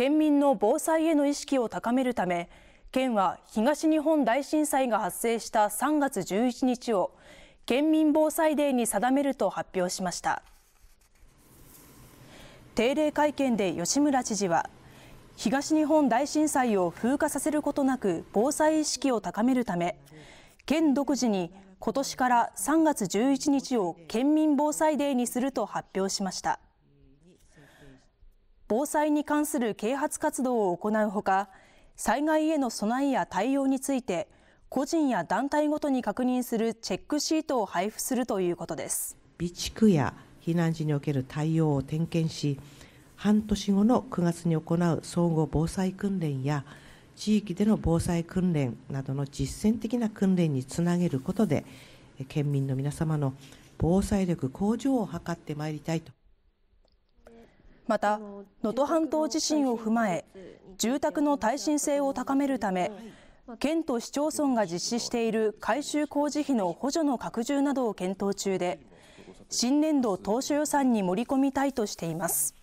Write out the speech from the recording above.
県民の防災への意識を高めるため県は東日本大震災が発生した3月11日を県民防災デーに定めると発表しました定例会見で吉村知事は東日本大震災を風化させることなく防災意識を高めるため県独自に今年から3月11日を県民防災デーにすると発表しました。防災に関する啓発活動を行うほか災害への備えや対応について個人や団体ごとに確認するチェックシートを配布するということです備蓄や避難時における対応を点検し半年後の9月に行う総合防災訓練や地域での防災訓練などの実践的な訓練につなげることで県民の皆様の防災力向上を図ってまいりたいと。また能登半島地震を踏まえ住宅の耐震性を高めるため県と市町村が実施している改修工事費の補助の拡充などを検討中で新年度当初予算に盛り込みたいとしています。